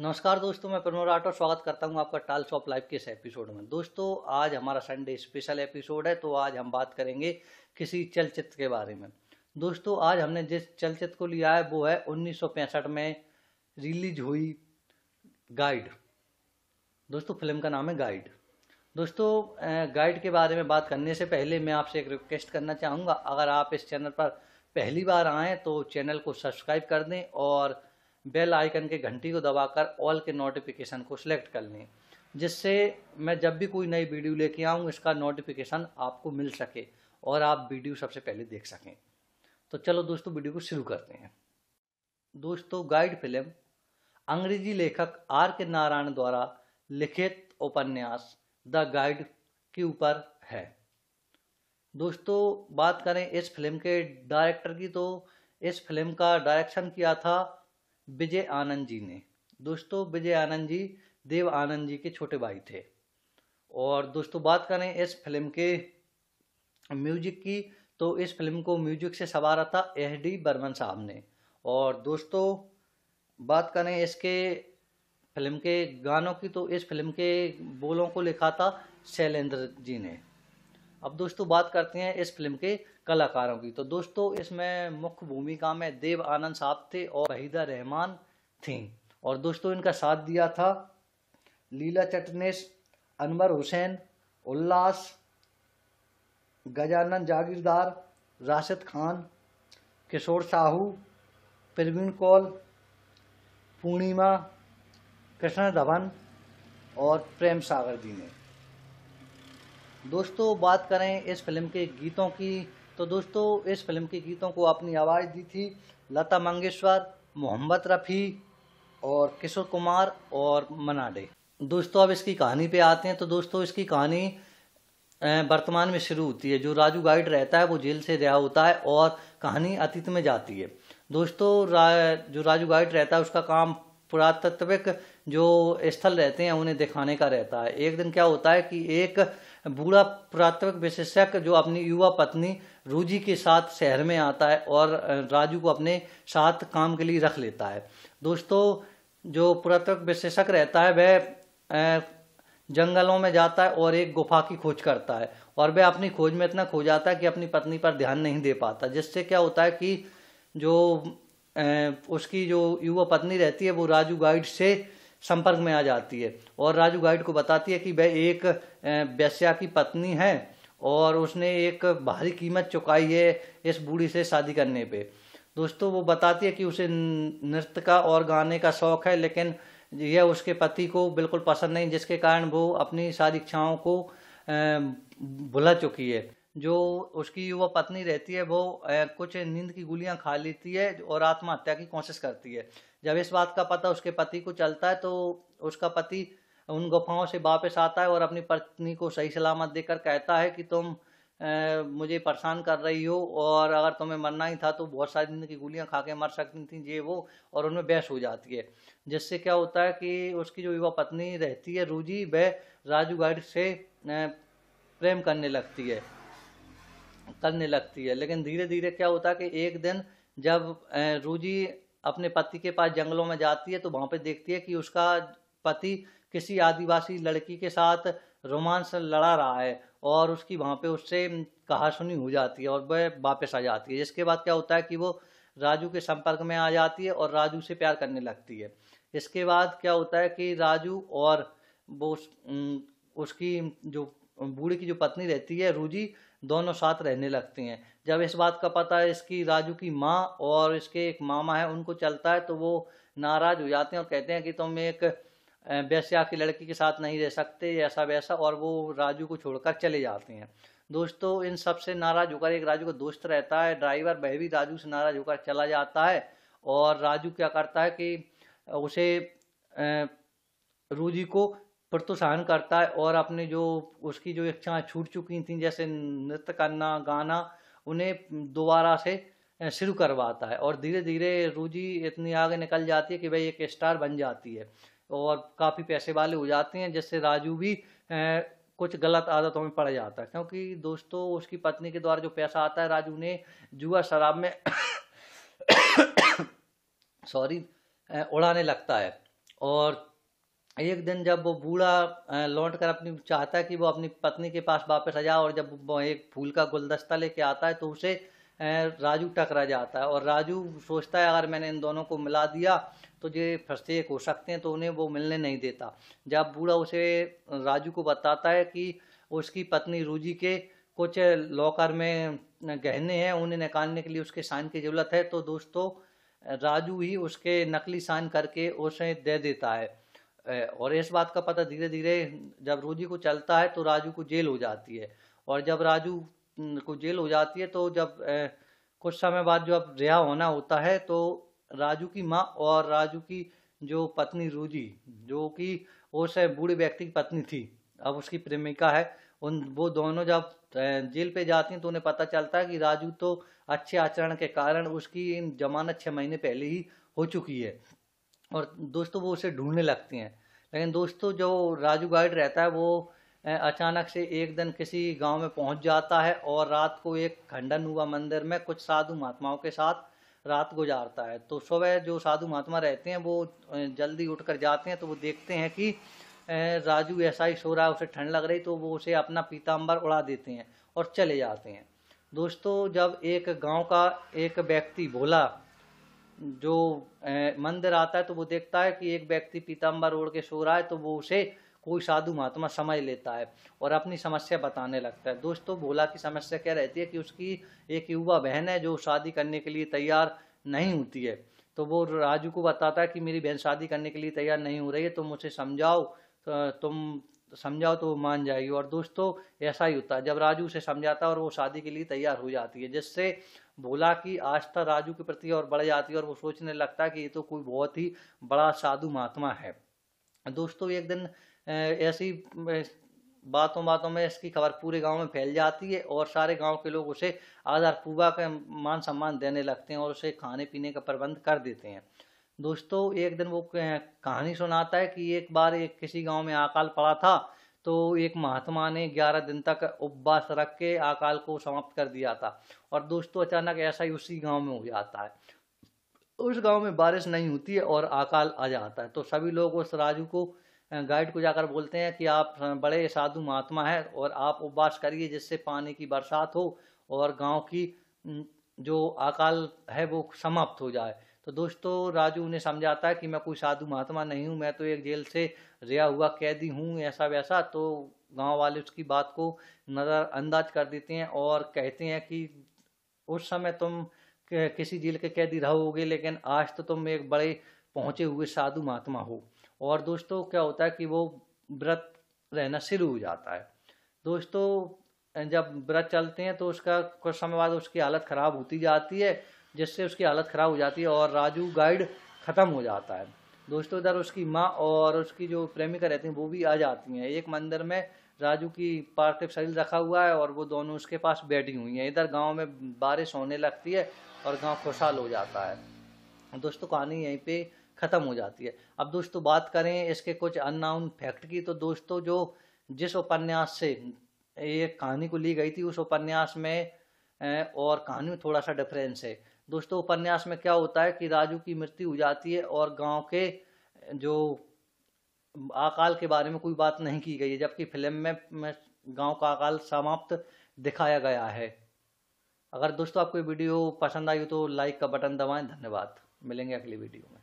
नमस्कार दोस्तों मैं प्रमोद राठौर स्वागत करता हूं आपका टाल्स ऑफ लाइफ के इस एपिसोड में दोस्तों आज हमारा संडे स्पेशल एपिसोड है तो आज हम बात करेंगे किसी चलचित्र के बारे में दोस्तों आज हमने जिस चलचित्र को लिया है वो है उन्नीस में रिलीज हुई गाइड दोस्तों फिल्म का नाम है गाइड दोस्तों गाइड के बारे में बात करने से पहले मैं आपसे एक रिक्वेस्ट करना चाहूँगा अगर आप इस चैनल पर पहली बार आएँ तो चैनल को सब्सक्राइब कर दें और बेल आइकन के घंटी को दबाकर ऑल के नोटिफिकेशन को सिलेक्ट कर लें जिससे मैं जब भी कोई नई वीडियो लेके आऊँ इसका नोटिफिकेशन आपको मिल सके और आप वीडियो सबसे पहले देख सकें तो चलो दोस्तों वीडियो को शुरू करते हैं दोस्तों गाइड फिल्म अंग्रेजी लेखक आर के नारायण द्वारा लिखित उपन्यास द गाइड के ऊपर है दोस्तों बात करें इस फिल्म के डायरेक्टर की तो इस फिल्म का डायरेक्शन किया था विजय आनंद जी ने दोस्तों विजय आनंद जी देव आनंद जी के छोटे भाई थे और दोस्तों बात करें इस फिल्म के म्यूजिक की तो इस फिल्म को म्यूजिक से संवारा था एच डी बर्मन साहब ने और दोस्तों बात करें इसके फिल्म के गानों की तो इस फिल्म के बोलों को लिखा था शैलेंद्र जी ने अब दोस्तों बात करते हैं इस फिल्म के कलाकारों की तो दोस्तों इसमें मुख्य भूमिका में देव आनंद साहब थे और वहीदा रहमान थी और दोस्तों इनका साथ दिया था लीला चटनेस अनवर हुसैन उल्लास गजानन जागीरदार राशिद खान किशोर साहू प्रवीण कौल पूर्णिमा कृष्ण धवन और प्रेम सागर जी ने दोस्तों बात करें इस फिल्म के गीतों की तो दोस्तों इस फिल्म के गीतों को अपनी आवाज़ दी थी लता मंगेशकर मोहम्मद रफ़ी और किशोर कुमार और मनाडे दोस्तों अब इसकी कहानी पे आते हैं तो दोस्तों इसकी कहानी वर्तमान में शुरू होती है जो राजू गाइड रहता है वो जेल से रिहा होता है और कहानी अतीत में जाती है दोस्तों रा, जो राजू गाइड रहता है उसका काम पुरातत्विक जो स्थल रहते हैं उन्हें दिखाने का रहता है एक दिन क्या होता है कि एक बूढ़ा पुरातत्व विशेषज्ञ जो अपनी युवा पत्नी रूजी के साथ शहर में आता है और राजू को अपने साथ काम के लिए रख लेता है दोस्तों जो पुरातत्व विशेषज्ञ रहता है वह जंगलों में जाता है और एक गुफा की खोज करता है और वह अपनी खोज में इतना खो जाता है कि अपनी पत्नी पर ध्यान नहीं दे पाता जिससे क्या होता है कि जो उसकी जो युवा पत्नी रहती है वो राजू गाइड से संपर्क में आ जाती है और राजू गाइड को बताती है कि वह एक वैश्या की पत्नी है और उसने एक भारी कीमत चुकाई है इस बूढ़ी से शादी करने पे दोस्तों वो बताती है कि उसे नृत्य का और गाने का शौक है लेकिन यह उसके पति को बिल्कुल पसंद नहीं जिसके कारण वो अपनी सारी इच्छाओं को भुला चुकी है जो उसकी युवा पत्नी रहती है वो कुछ नींद की गोलियां खा लेती है और आत्महत्या की कोशिश करती है जब इस बात का पता उसके पति को चलता है तो उसका पति उन गुफाओं से वापस आता है और अपनी पत्नी को सही सलामत देकर कहता है कि तुम ए, मुझे परेशान कर रही हो और अगर तुम्हें मरना ही था तो बहुत सारी दिन की गोलियाँ खा के मर सकती थी ये वो और उनमें बहस हो जाती है जिससे क्या होता है कि उसकी जो युवा पत्नी रहती है रूजी वह राजू गाइड से प्रेम करने लगती है करने लगती है लेकिन धीरे धीरे क्या होता है कि एक दिन जब रूजी अपने पति के पास जंगलों में जाती है तो वहाँ पे देखती है कि उसका पति किसी आदिवासी लड़की के साथ रोमांस लड़ा रहा है और उसकी वहाँ पे उससे कहा सुनी हो जाती है और वह वापस आ जाती है जिसके बाद क्या होता है कि वो राजू के संपर्क में आ जाती है और राजू से प्यार करने लगती है इसके बाद क्या होता है कि राजू और वो उस, उसकी जो बूढ़ी की जो पत्नी रहती है रूजी दोनों साथ रहने लगती हैं जब इस बात का पता है इसकी राजू की माँ और इसके एक मामा है उनको चलता है तो वो नाराज़ हो जाते हैं और कहते हैं कि तुम एक बैस्या की लड़की के साथ नहीं रह सकते ऐसा वैसा और वो राजू को छोड़कर चले जाते हैं दोस्तों इन सब से नाराज़ होकर एक राजू का दोस्त रहता है ड्राइवर वह भी राजू से नाराज़ होकर चला जाता है और राजू क्या करता है कि उसे रूजी को प्रोत्साहन तो करता है और अपने जो उसकी जो इच्छाएं छूट चुकी थी जैसे नृत्य करना गाना उन्हें दोबारा से शुरू करवाता है और धीरे धीरे रुचि इतनी आगे निकल जाती है कि भाई एक स्टार बन जाती है और काफ़ी पैसे वाले हो जाते हैं जिससे राजू भी कुछ गलत आदतों में पड़ जाता है क्योंकि दोस्तों उसकी पत्नी के द्वारा जो पैसा आता है राजू ने जुआ शराब में सॉरी उड़ाने लगता है और एक दिन जब वो बूढ़ा लौट कर अपनी चाहता है कि वो अपनी पत्नी के पास वापस आ जाए और जब वो एक फूल का गुलदस्ता लेके आता है तो उसे राजू टकरा जाता है और राजू सोचता है अगर मैंने इन दोनों को मिला दिया तो ये फंसते हो सकते हैं तो उन्हें वो मिलने नहीं देता जब बूढ़ा उसे राजू को बताता है कि उसकी पत्नी रूजी के कुछ लॉकर में गहने हैं उन्हें निकालने के लिए उसके शान की ज़रूरत है तो दोस्तों राजू ही उसके नकली शान करके उसे दे देता है और इस बात का पता धीरे धीरे जब रोजी को चलता है तो राजू को जेल हो जाती है और जब राजू को जेल हो जाती है तो जब कुछ समय बाद जब अब रिहा होना होता है तो राजू की माँ और राजू की जो पत्नी रोजी जो कि उस बूढ़े व्यक्ति की पत्नी थी अब उसकी प्रेमिका है उन वो दोनों जब जेल पे जाती हैं तो उन्हें पता चलता है कि राजू तो अच्छे आचरण के कारण उसकी जमानत छः महीने पहले ही हो चुकी है और दोस्तों वो उसे ढूंढने लगती हैं लेकिन दोस्तों जो राजू गाइड रहता है वो अचानक से एक दिन किसी गांव में पहुंच जाता है और रात को एक खंडन हुआ मंदिर में कुछ साधु महात्माओं के साथ रात गुजारता है तो सुबह जो साधु महात्मा रहते हैं वो जल्दी उठकर जाते हैं तो वो देखते हैं कि राजू ऐसा ही सो रहा है उसे ठंड लग रही तो वो उसे अपना पीताम्बर उड़ा देते हैं और चले जाते हैं दोस्तों जब एक गांव का एक व्यक्ति भोला जो मंदिर आता है तो वो देखता है कि एक व्यक्ति पीताम्बर ओढ़ के सो रहा है तो वो उसे कोई साधु महात्मा समझ लेता है और अपनी समस्या बताने लगता है दोस्तों भोला की समस्या क्या रहती है कि उसकी एक युवा बहन है जो शादी करने के लिए तैयार नहीं होती है तो वो राजू को बताता है कि मेरी बहन शादी करने के लिए तैयार नहीं हो रही है तुम उसे समझाओ तो तुम समझाओ तो वो मान जाएगी और दोस्तों ऐसा ही होता है जब राजू उसे समझाता है और वो शादी के लिए तैयार हो जाती है जिससे भोला की आस्था राजू के प्रति और बढ़ जाती है और वो सोचने लगता है कि ये तो कोई बहुत ही बड़ा साधु महात्मा है दोस्तों एक दिन ऐसी बातों बातों में इसकी खबर पूरे गांव में फैल जाती है और सारे गांव के लोग उसे आधार का मान सम्मान देने लगते हैं और उसे खाने पीने का प्रबंध कर देते हैं दोस्तों एक दिन वो कहानी सुनाता है कि एक बार एक किसी गांव में अकाल पड़ा था तो एक महात्मा ने 11 दिन तक उपवास रख के अकाल को समाप्त कर दिया था और दोस्तों अचानक ऐसा ही उसी गांव में हो जाता है उस गांव में बारिश नहीं होती है और अकाल आ जाता है तो सभी लोग उस राजू को गाइड को जाकर बोलते हैं कि आप बड़े साधु महात्मा हैं और आप उपवास करिए जिससे पानी की बरसात हो और गांव की जो अकाल है वो समाप्त हो जाए तो दोस्तों राजू उन्हें समझाता है कि मैं कोई साधु महात्मा नहीं हूँ मैं तो एक जेल से रिहा हुआ कैदी हूँ ऐसा वैसा तो गांव वाले उसकी बात को नज़रअंदाज कर देते हैं और कहते हैं कि उस समय तुम किसी जेल के कैदी रहोगे लेकिन आज तो तुम एक बड़े पहुँचे हुए साधु महात्मा हो और दोस्तों क्या होता है कि वो व्रत रहना शुरू हो जाता है दोस्तों जब व्रत चलते हैं तो उसका कुछ समय बाद उसकी हालत ख़राब होती जाती है जिससे उसकी हालत ख़राब हो जाती है और राजू गाइड ख़त्म हो जाता है दोस्तों इधर उसकी माँ और उसकी जो प्रेमिका रहती हैं वो भी आ जाती हैं एक मंदिर में राजू की पार्थिव शरीर रखा हुआ है और वो दोनों उसके पास बैठी हुई हैं इधर गांव में बारिश होने लगती है और गांव खुशहाल हो जाता है दोस्तों कहानी यहीं पे ख़त्म हो जाती है अब दोस्तों बात करें इसके कुछ अननाउन फैक्ट की तो दोस्तों जो जिस उपन्यास से ये कहानी को ली गई थी उस उपन्यास में और कहानी में थोड़ा सा डिफरेंस है दोस्तों उपन्यास में क्या होता है कि राजू की मृत्यु हो जाती है और गांव के जो अकाल के बारे में कोई बात नहीं की गई है जबकि फिल्म में गांव का अकाल समाप्त दिखाया गया है अगर दोस्तों आपको वीडियो पसंद आई तो लाइक का बटन दबाएं धन्यवाद मिलेंगे अगली वीडियो में